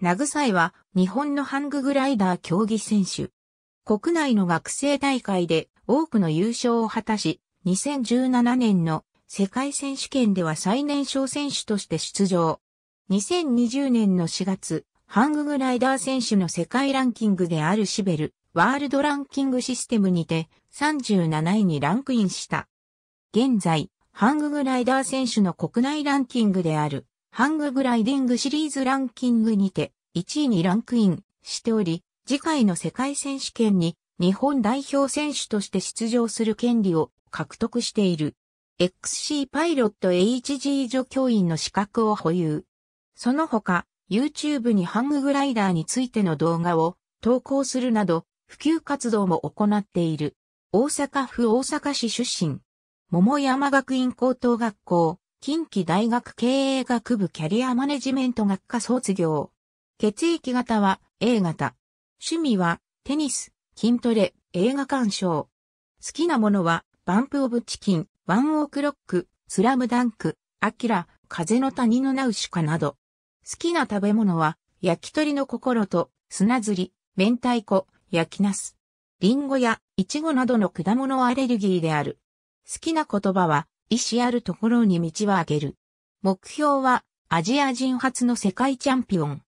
ナグサイは日本のハンググライダー競技選手。国内の学生大会で多くの優勝を果たし、2017年の世界選手権では最年少選手として出場。2020年の4月、ハンググライダー選手の世界ランキングであるシベル、ワールドランキングシステムにて37位にランクインした。現在、ハンググライダー選手の国内ランキングである、ハンググライディングシリーズランキングにて、1位にランクインしており、次回の世界選手権に日本代表選手として出場する権利を獲得している。XC パイロット HG 助教員の資格を保有。その他、YouTube にハンググライダーについての動画を投稿するなど、普及活動も行っている。大阪府大阪市出身。桃山学院高等学校、近畿大学経営学部キャリアマネジメント学科卒業。血液型は A 型。趣味はテニス、筋トレ、映画鑑賞。好きなものはバンプオブチキン、ワンオークロック、スラムダンク、アキラ、風の谷のナウシカなど。好きな食べ物は焼き鳥の心と砂ずり、明太子、焼きナス。リンゴやイチゴなどの果物アレルギーである。好きな言葉は、意志あるところに道はあげる。目標は、アジア人初の世界チャンピオン。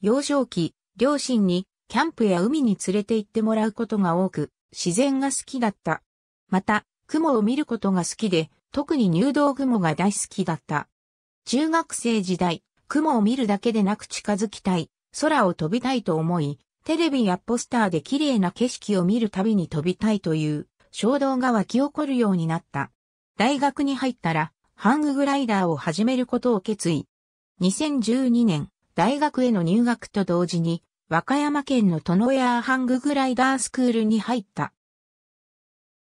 幼少期、両親にキャンプや海に連れて行ってもらうことが多く、自然が好きだった。また、雲を見ることが好きで、特に入道雲が大好きだった。中学生時代、雲を見るだけでなく近づきたい、空を飛びたいと思い、テレビやポスターで綺麗な景色を見るたびに飛びたいという衝動が湧き起こるようになった。大学に入ったら、ハンググライダーを始めることを決意。2012年、大学への入学と同時に、和歌山県のトノエアーハンググライダースクールに入った。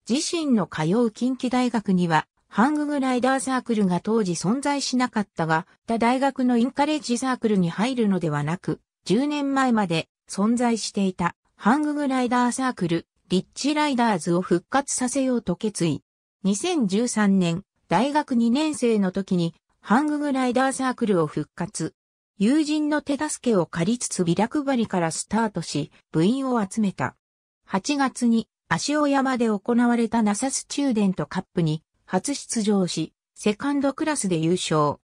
自身の通う近畿大学には、ハンググライダーサークルが当時存在しなかったが、他大学のインカレッジサークルに入るのではなく、10年前まで存在していたハンググライダーサークル、リッチライダーズを復活させようと決意。2013年、大学2年生の時に、ハンググライダーサークルを復活。友人の手助けを借りつつビラ配りからスタートし、部員を集めた。8月に、足尾山で行われたナサスチューデントカップに初出場し、セカンドクラスで優勝。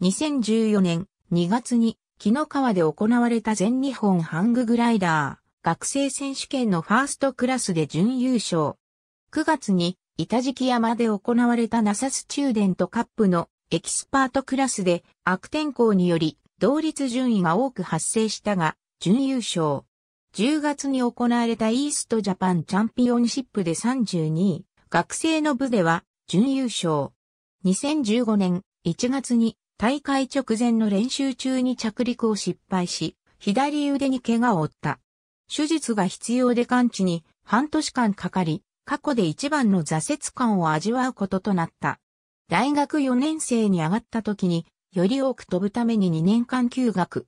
2014年2月に、木の川で行われた全日本ハンググライダー、学生選手権のファーストクラスで準優勝。9月に、板敷山で行われたナサスチューデントカップのエキスパートクラスで悪天候により同率順位が多く発生したが、準優勝。10月に行われたイーストジャパンチャンピオンシップで32位、学生の部では準優勝。2015年1月に大会直前の練習中に着陸を失敗し、左腕に怪我を負った。手術が必要で完治に半年間かかり、過去で一番の挫折感を味わうこととなった。大学4年生に上がった時により多く飛ぶために2年間休学。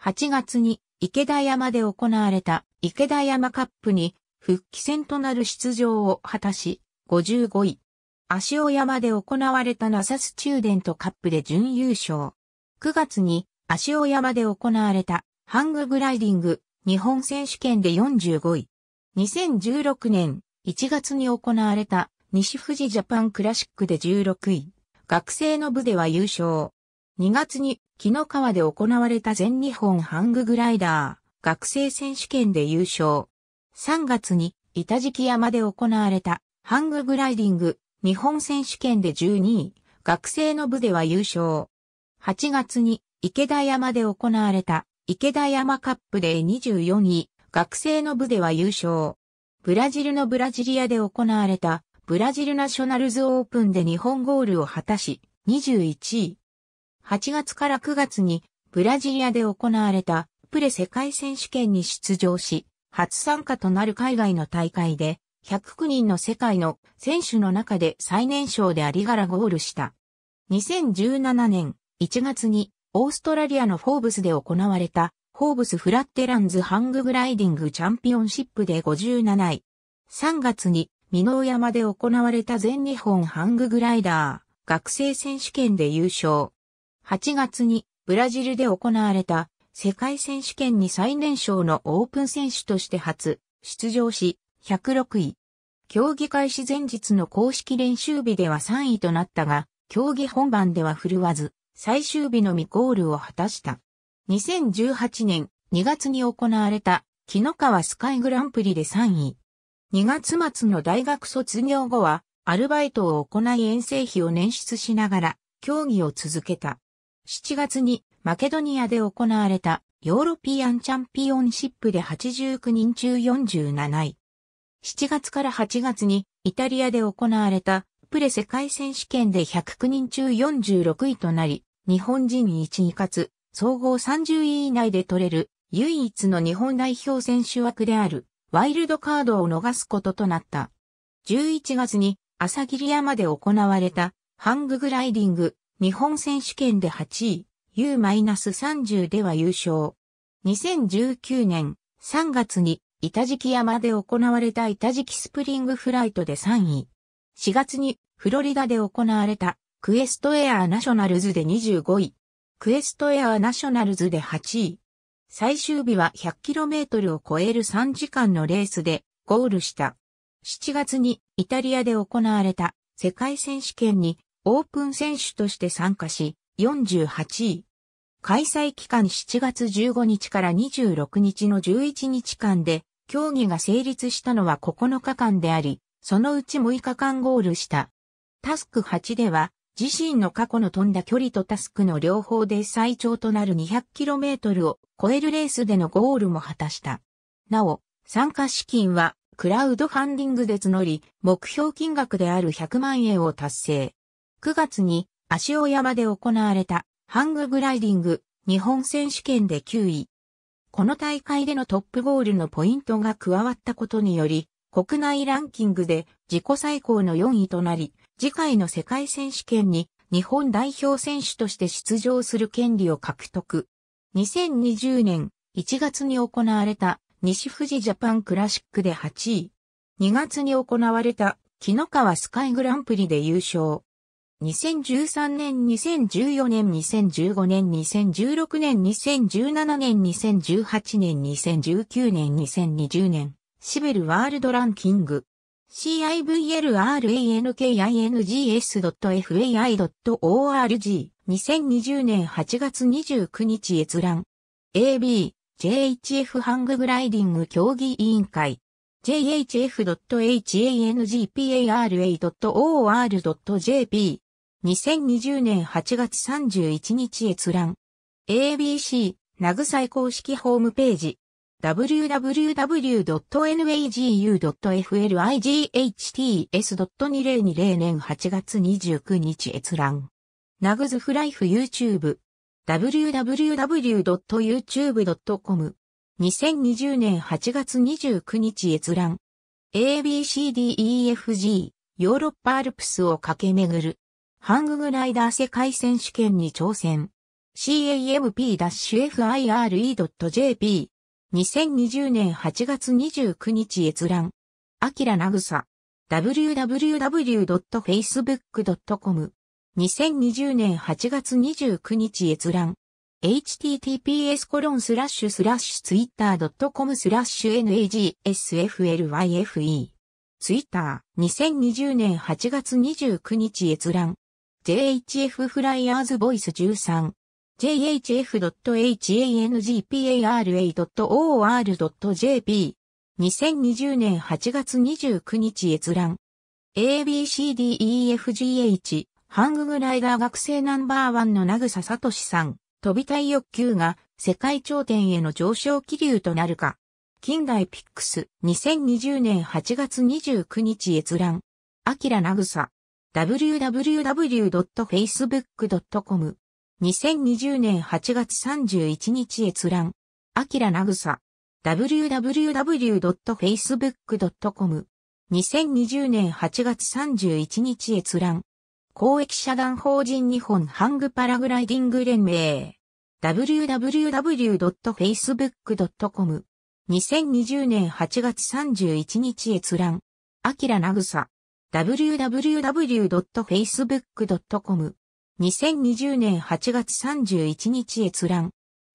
8月に池田山で行われた池田山カップに復帰戦となる出場を果たし、55位。足尾山で行われたナサスチューデントカップで準優勝。9月に足尾山で行われたハンググライディング日本選手権で45位。2016年1月に行われた西富士ジャパンクラシックで16位。学生の部では優勝。2月に紀の川で行われた全日本ハンググライダー学生選手権で優勝。3月に板敷山で行われたハンググライディング日本選手権で12位、学生の部では優勝。8月に池田山で行われた池田山カップで24位、学生の部では優勝。ブラジルのブラジリアで行われたブラジルナショナルズオープンで日本ゴールを果たし、21位、8月から9月にブラジリアで行われたプレ世界選手権に出場し、初参加となる海外の大会で、109人の世界の選手の中で最年少でありがらゴールした。2017年1月にオーストラリアのフォーブスで行われたフォーブスフラッテランズハンググライディングチャンピオンシップで57位。3月に美濃山で行われた全日本ハンググライダー学生選手権で優勝。8月にブラジルで行われた世界選手権に最年少のオープン選手として初出場し106位。競技開始前日の公式練習日では3位となったが、競技本番では振るわず、最終日のみゴールを果たした。2018年2月に行われた木の川スカイグランプリで3位。2月末の大学卒業後は、アルバイトを行い遠征費を捻出しながら、競技を続けた。7月にマケドニアで行われたヨーロピアンチャンピオンシップで89人中47位。7月から8月にイタリアで行われたプレ世界選手権で109人中46位となり、日本人1位かつ総合30位以内で取れる唯一の日本代表選手枠であるワイルドカードを逃すこととなった。11月に朝霧山で行われたハンググライディング日本選手権で8位、U-30 では優勝。2019年3月に板敷山で行われた板敷スプリングフライトで3位。4月にフロリダで行われたクエストエアーナショナルズで25位。クエストエアーナショナルズで8位。最終日は 100km を超える3時間のレースでゴールした。7月にイタリアで行われた世界選手権にオープン選手として参加し、48位。開催期間7月15日から26日の11日間で、競技が成立したのは9日間であり、そのうち6日間ゴールした。タスク8では、自身の過去の飛んだ距離とタスクの両方で最長となる 200km を超えるレースでのゴールも果たした。なお、参加資金はクラウドファンディングで募り、目標金額である100万円を達成。9月に足尾山で行われたハンググライディング日本選手権で9位。この大会でのトップゴールのポイントが加わったことにより、国内ランキングで自己最高の4位となり、次回の世界選手権に日本代表選手として出場する権利を獲得。2020年1月に行われた西富士ジャパンクラシックで8位。2月に行われた木の川スカイグランプリで優勝。2013年、2014年、2015年、2016年、2017年、2018年、2019年、2020年、シベルワールドランキング。CIVLRANKINGS.FAI.ORG。2020年8月29日閲覧。AB、JHF ハンググライディング競技委員会。jhf.hangparA.or.jp 2020年8月31日閲覧。ABC、ナグサイ公式ホームページ。www.nagu.flights.2020 年8月29日閲覧。ナグズフライフ YouTube。www.youtube.com。2020年8月29日閲覧。ABCDEFG、ヨーロッパアルプスを駆け巡る。ハンググライダー世界選手権に挑戦。camp-fire.jp 2020年8月29日閲覧。アキラな s a www.facebook.com 2020年8月29日閲覧。https コロンスラッシュスラッシュツイッター .com スラッシュ nagsflyfe ツイッター2020年8月29日閲覧。JHF フライヤーズボイス13 jhf.hangpara.or.jp 2020年8月29日閲覧 ABCDEFGH ハンググライダー学生ナンバーワンの名草聡さん飛びたい欲求が世界頂点への上昇気流となるか近代ピックス2020年8月29日閲覧アキラナグサ www.facebook.com 2020年8月31日閲覧。アキラなぐさ。www.facebook.com 2020年8月31日閲覧。公益社団法人日本ハングパラグライディング連盟。www.facebook.com2020 年8月31日閲覧。アキラなぐさ。www.facebook.com 2020年8月31日閲覧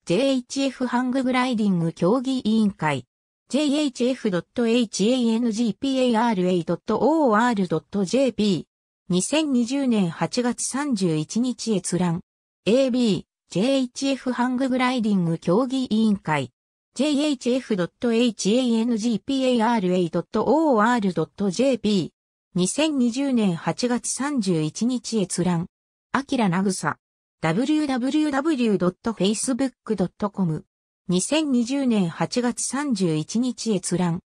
JHF ハンググライディング競技委員会 jhf.hangpara.or.jp 2020年8月31日閲覧 AB JHF ハンググライディング競技委員会 jhf.hangpara.or.jp 2020年8月31日閲覧。アキラなぐさ。www.facebook.com。2020年8月31日閲覧。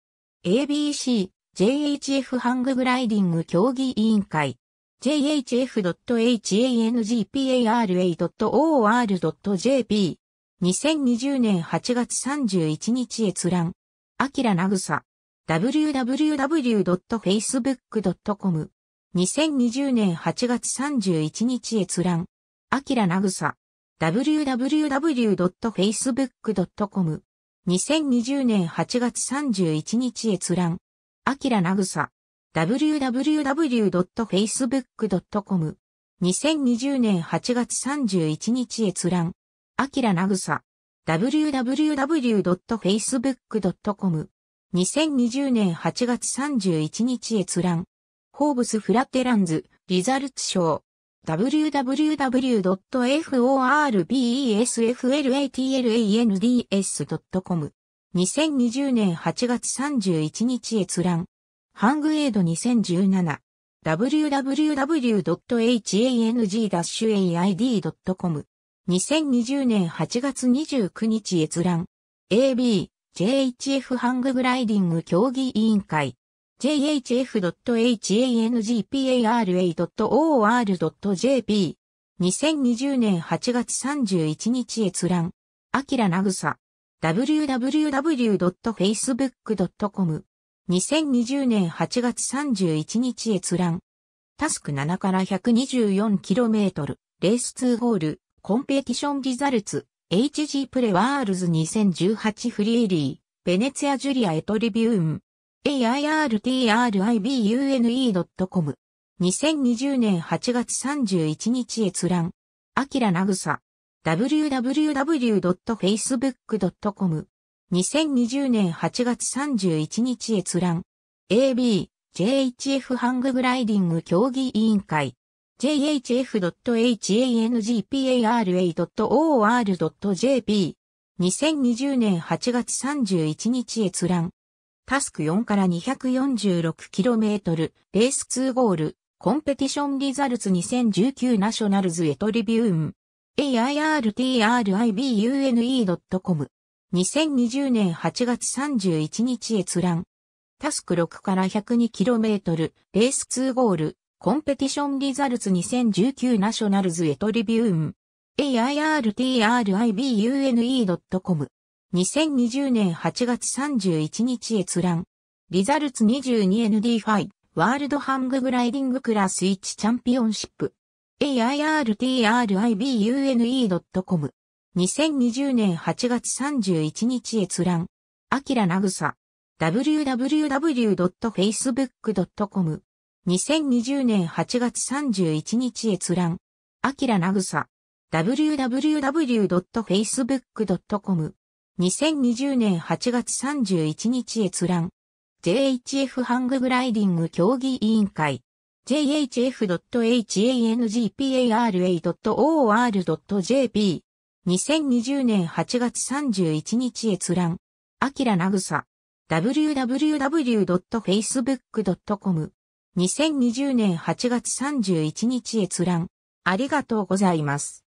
ABC、JHF ハンググライディング競技委員会。jhf.hangpara.or.jp。2020年8月31日閲覧。アキラなぐさ。www.facebook.com。2020年8月31日閲覧。アキラなぐさ。www.facebook.com。2020年8月31日閲覧。アキラなぐさ。www.facebook.com。2020年8月31日閲覧。アキラなぐさ。www.facebook.com。2020年8月31日閲覧。フォーブスフラテランズ、リザルツ賞。www.forbesflatlands.com 2020年8月31日閲覧。ハングエイド2017。www.hang-aid.com 2020年8月29日閲覧。AB JHF ハンググライディング競技委員会 jhf.hangpara.or.jp 2020年8月31日閲覧アキラなぐさ www.facebook.com 2020年8月31日閲覧タスク7から 124km レース2ホールコンペティションリザルツ HG プレワールズ2018フリーリー、ベネツィアジュリアエトリビューン、airtribune.com。2020年8月31日閲覧。アキラナグサ。www.facebook.com。2020年8月31日閲覧。AB、JHF ハンググライディング競技委員会。jhf.hangpara.or.jp。2020年8月31日閲覧。タスク4から 246km、レース2ゴール、コンペティションリザルツ2019ナショナルズエトリビューン。airtribune.com。2020年8月31日閲覧。タスク6から 102km、レース2ゴール、コンペティションリザルツ2019ナショナルズエトリビューン airtribune.com 2020年8月31日閲覧リザルツ 22ND5 ワールドハンググライディングクラス1チャンピオンシップ airtribune.com 2020年8月31日閲覧アキラなぐさ www.facebook.com 2020年8月31日閲覧。アキラなぐさ。www.facebook.com。2020年8月31日閲覧。JHF ハンググライディング競技委員会。jhf.hangpara.or.jp。2020年8月31日閲覧。アキラなぐさ。www.facebook.com。2020年8月31日閲覧。ありがとうございます。